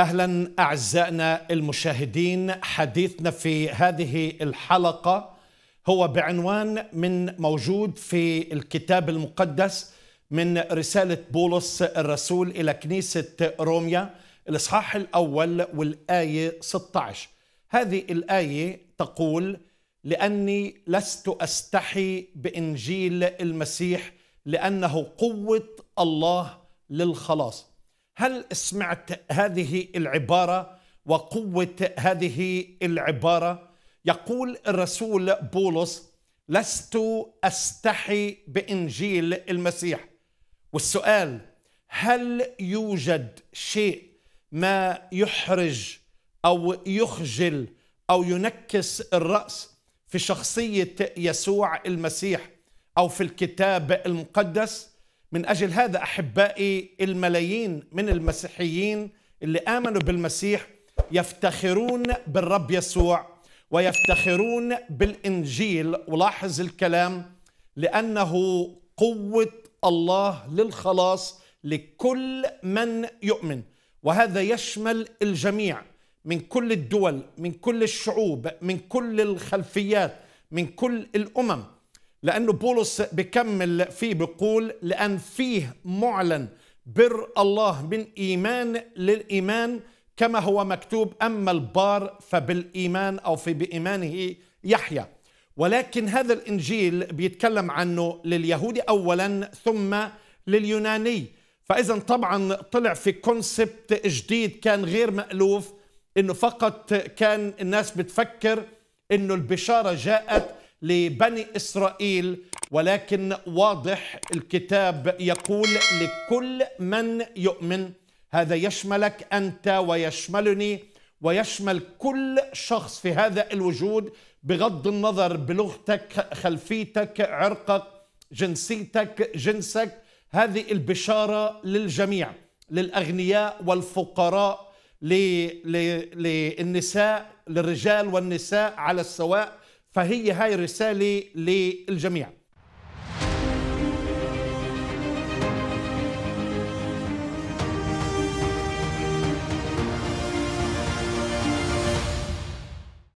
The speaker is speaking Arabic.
اهلا اعزائنا المشاهدين حديثنا في هذه الحلقه هو بعنوان من موجود في الكتاب المقدس من رساله بولس الرسول الى كنيسه روميا الاصحاح الاول والايه 16 هذه الايه تقول لاني لست استحي بانجيل المسيح لانه قوه الله للخلاص هل سمعت هذه العبارة وقوة هذه العبارة؟ يقول الرسول بولس لست أستحي بإنجيل المسيح والسؤال هل يوجد شيء ما يحرج أو يخجل أو ينكس الرأس في شخصية يسوع المسيح أو في الكتاب المقدس؟ من أجل هذا أحبائي الملايين من المسيحيين اللي آمنوا بالمسيح يفتخرون بالرب يسوع ويفتخرون بالإنجيل ولاحظ الكلام لأنه قوة الله للخلاص لكل من يؤمن وهذا يشمل الجميع من كل الدول من كل الشعوب من كل الخلفيات من كل الامم لأنه بولس بكمل فيه بيقول لأن فيه معلن بر الله من إيمان للإيمان كما هو مكتوب أما البار فبالإيمان أو في بإيمانه يحيى ولكن هذا الإنجيل بيتكلم عنه لليهودي أولا ثم لليوناني فإذا طبعا طلع في كونسبت جديد كان غير مألوف إنه فقط كان الناس بتفكر إنه البشارة جاءت لبني إسرائيل ولكن واضح الكتاب يقول لكل من يؤمن هذا يشملك أنت ويشملني ويشمل كل شخص في هذا الوجود بغض النظر بلغتك خلفيتك عرقك جنسيتك جنسك هذه البشارة للجميع للأغنياء والفقراء للنساء للرجال والنساء على السواء فهي هاي رسالة للجميع